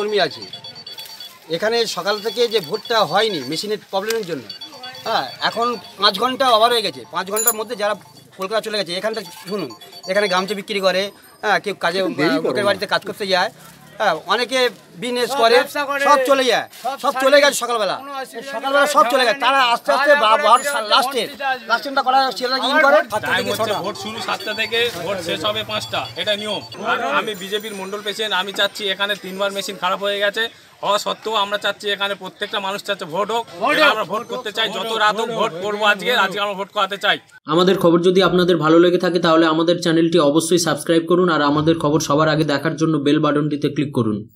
কর্মী আছে এখানে সকাল থেকে যে ভোটটা হয়নি মেশিনের প্রবলেমের জন্য হ্যাঁ এখন পাঁচ ঘন্টা অভার হয়ে গেছে পাঁচ ঘন্টার মধ্যে যারা কলকাতা চলে গেছে এখানটা শুনুন এখানে গামছা বিক্রি করে হ্যাঁ কেউ কাজে লোকের বাড়িতে কাজ করতে যায় হ্যাঁ, অনেকে বিজনেস করে সব চলে যায় সব চলে গেছে সকালবেলা সকালবেলা সব চলে গেছে তারা আস্তে আস্তে লাস্টে লাস্টিংটা করা সেটা ইন করে ভোট শুরু সাতটা থেকে ভোট শেষ হবে পাঁচটা এটা নিয়ম আমি বিজেপির মন্ডল পেশেন্ট আমি চাচ্ছি এখানে তিনবার মেশিন খারাপ হয়ে গেছে হওয়া সত্ত্বেও আমরা চাচ্ছি এখানে প্রত্যেকটা মানুষ চাচ্ছে ভোট হোক আমরা ভোট করতে চাই যত রাত হোক ভোট করবো আজকে আজকে আমরা ভোট করাতে চাই আমাদের খবর যদি আপনাদের ভালো লেগে থাকে তাহলে আমাদের চ্যানেলটি অবশ্যই সাবস্ক্রাইব করুন আর আমাদের খবর সবার আগে দেখার জন্য বেল বাটনটিতে ক্লিক करून